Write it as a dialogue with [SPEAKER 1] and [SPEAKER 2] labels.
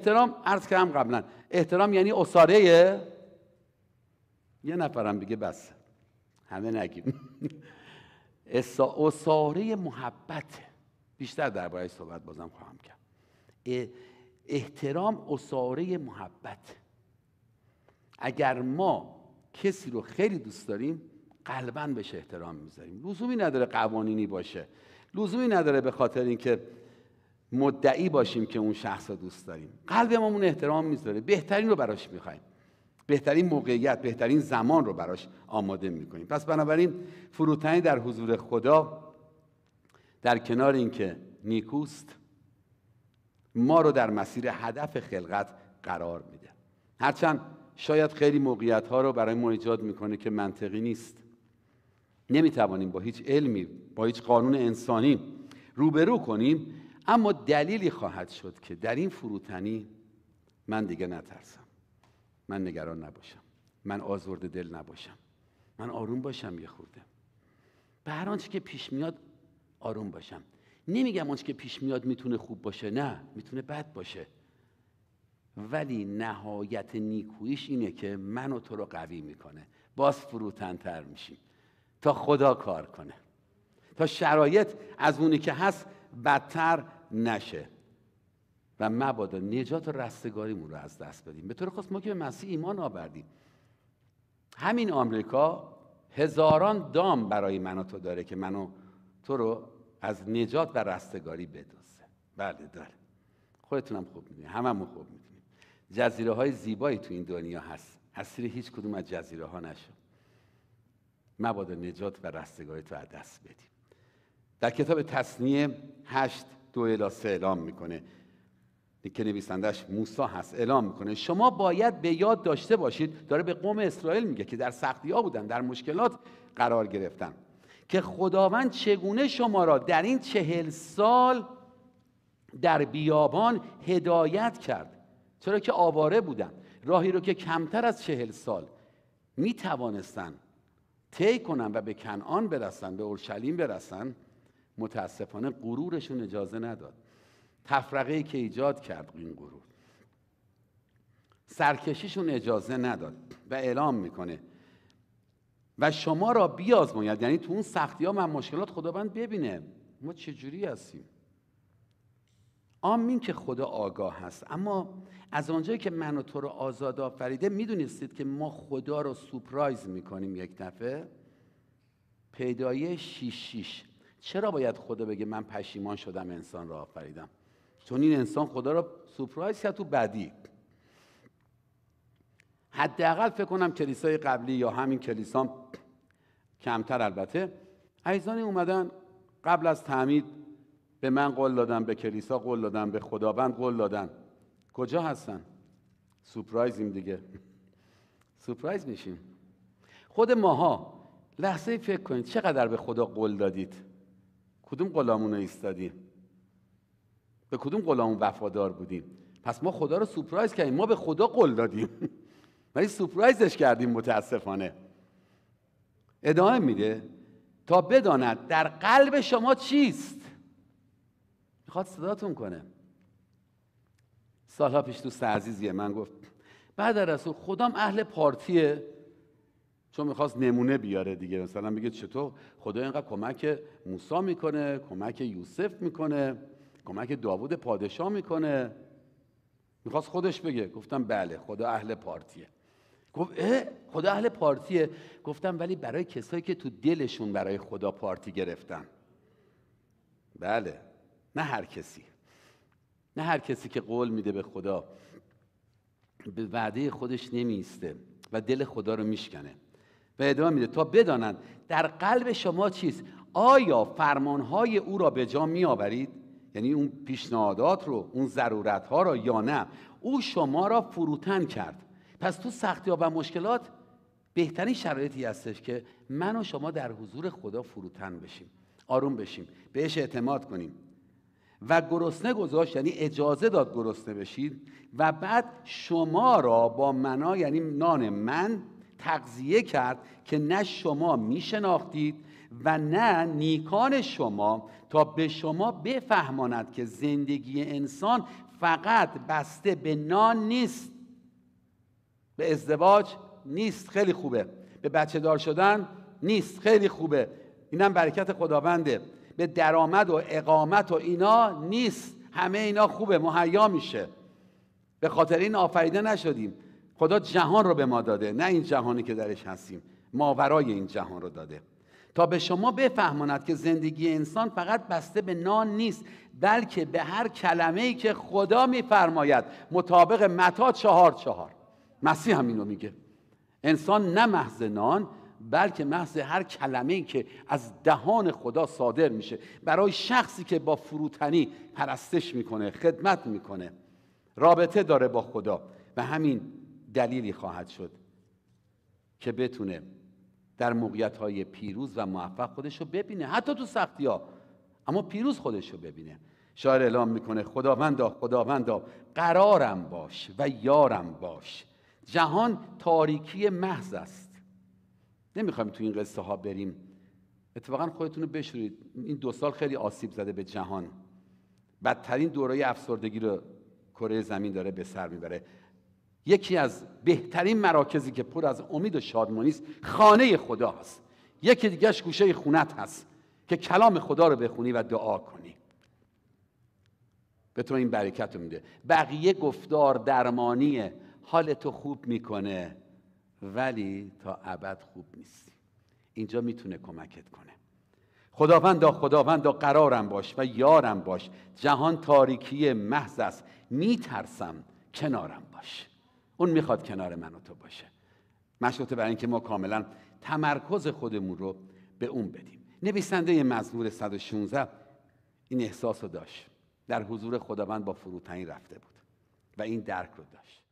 [SPEAKER 1] احترام عرض کردم قبلا احترام یعنی اساره یه نفرم دیگه بس همه نگیم اساره محبت بیشتر درباره صحبت بازم خواهم کرد احترام اساره محبت اگر ما کسی رو خیلی دوست داریم قلبا بهش احترام میذاریم لزومی نداره قوانینی باشه لزومی نداره به خاطر اینکه مدعی باشیم که اون شخص رو دوست داریم قلبمون احترام میذاره بهترین رو براش میخوایم بهترین موقعیت بهترین زمان رو براش آماده میکنیم پس بنابراین فروتنی در حضور خدا در کنار اینکه نیکوست ما رو در مسیر هدف خلقت قرار میده هرچند شاید خیلی موقعیت ها رو برای ما ایجاد میکنه که منطقی نیست نمیتوانیم با هیچ علمی با هیچ قانون انسانی روبرو کنیم اما دلیلی خواهد شد که در این فروتنی من دیگه نترسم من نگران نباشم من آزرده دل نباشم من آروم باشم یه خورده به هر آنچه که پیش میاد آروم باشم نمیگم آنچه که پیش میاد میتونه خوب باشه نه میتونه بد باشه ولی نهایت نیکویش اینه که من و تو رو قوی میکنه باز فروتنتر میشیم تا خدا کار کنه تا شرایط از اونی که هست بدتر نشه و مبادا نجات و رستگاریمون رو از دست بدیم به طور خاص ما که به مسیح ایمان آوردیم همین آمریکا هزاران دام برای من و تو داره که منو تو رو از نجات و رستگاری بدوزه بله داره خودتونم خوب میدونید هممون خوب میدونیم جزیره های زیبایی تو این دنیا هست اسیر هیچ کدوم از جزیره ها نشه مبادا نجات و رستگاری تو از دست بدیم در کتاب تصنیه هشت دو الا سه اعلام میکنه که نویسندش موسا هست اعلام میکنه شما باید به یاد داشته باشید داره به قوم اسرائیل میگه که در سختی ها بودن در مشکلات قرار گرفتن که خداوند چگونه شما را در این چهل سال در بیابان هدایت کرد چرا که آواره بودن راهی رو که کمتر از چهل سال می توانستن طی کنن و به کنعان برسن به اورشلیم برسن متاسفانه غرورشون اجازه نداد تفرقه که ایجاد کرد این غرور سرکشیشون اجازه نداد و اعلام میکنه و شما را بیازماید یعنی تو اون سختی ها من مشکلات خداوند ببینه ما چجوری هستیم آمین که خدا آگاه هست اما از آنجایی که من و تو رو آزاد آفریده میدونستید که ما خدا رو سپرایز میکنیم یک دفعه پیدایش شیش شیش چرا باید خدا بگه من پشیمان شدم انسان را آفریدم چون این انسان خدا را سپرایز کرد تو بدی حداقل فکر کنم کلیسای قبلی یا همین کلیسا کمتر البته عیزانی اومدن قبل از تعمید به من قول دادن به کلیسا قول دادن به خداوند قول دادن کجا هستن سپرایزیم دیگه سپرایز میشیم خود ماها لحظه فکر کنید چقدر به خدا قول دادید کدوم غلامون ایستادیم به کدوم قلامون وفادار بودیم پس ما خدا رو سورپرایز کردیم ما به خدا قول دادیم ولی سورپرایزش کردیم متاسفانه ادامه میده تا بداند در قلب شما چیست میخواد صداتون کنه سالها پیش دوست عزیزیه من گفت بعد رسول خدام اهل پارتیه چون میخواست نمونه بیاره دیگه مثلا بگه چطور خدا اینقدر کمک موسی میکنه کمک یوسف میکنه کمک داوود پادشاه میکنه میخواست خودش بگه گفتم بله خدا اهل پارتیه گفت اه خدا اهل پارتیه گفتم ولی برای کسایی که تو دلشون برای خدا پارتی گرفتن بله نه هر کسی نه هر کسی که قول میده به خدا به وعده خودش نمیسته و دل خدا رو میشکنه و ادامه میده تا بدانند در قلب شما چیست آیا فرمانهای او را به جا آورید؟ یعنی اون پیشنهادات رو اون ضرورت ها را یا نه او شما را فروتن کرد پس تو سختی ها و مشکلات بهترین شرایطی هستش که من و شما در حضور خدا فروتن بشیم آروم بشیم بهش اعتماد کنیم و گرسنه گذاشت یعنی اجازه داد گرسنه بشید و بعد شما را با منا یعنی نان من تقضیه کرد که نه شما میشناختید و نه نیکان شما تا به شما بفهماند که زندگی انسان فقط بسته به نان نیست به ازدواج نیست خیلی خوبه به بچه دار شدن نیست خیلی خوبه اینم برکت خداونده به درآمد و اقامت و اینا نیست همه اینا خوبه مهیا میشه به خاطر این آفریده نشدیم خدا جهان رو به ما داده نه این جهانی که درش هستیم ماورای این جهان رو داده تا به شما بفهماند که زندگی انسان فقط بسته به نان نیست بلکه به هر کلمه که خدا میفرماید مطابق متا چهار چهار مسیح هم اینو میگه انسان نه محض نان بلکه محض هر کلمه که از دهان خدا صادر میشه برای شخصی که با فروتنی پرستش میکنه خدمت میکنه رابطه داره با خدا و همین دلیلی خواهد شد که بتونه در موقعیت های پیروز و موفق خودش رو ببینه حتی تو سختی ها اما پیروز خودش رو ببینه شاعر اعلام میکنه خداوندا خداوندا قرارم باش و یارم باش جهان تاریکی محض است نمیخوایم تو این قصه ها بریم اتفاقا خودتون رو بشورید این دو سال خیلی آسیب زده به جهان بدترین دورای افسردگی رو کره زمین داره به سر میبره یکی از بهترین مراکزی که پر از امید و شادمانی است خانه خدا هست یکی دیگهش گوشه خونت هست که کلام خدا رو بخونی و دعا کنی به تو این برکت رو میده بقیه گفتار درمانیه حال تو خوب میکنه ولی تا ابد خوب نیستی اینجا میتونه کمکت کنه خداوندا خداوندا قرارم باش و یارم باش جهان تاریکی محض است میترسم کنارم باش اون میخواد کنار من و تو باشه مشروطه برای اینکه ما کاملا تمرکز خودمون رو به اون بدیم نویسنده مزمور 116 این احساس رو داشت در حضور خداوند با فروتنی رفته بود و این درک رو داشت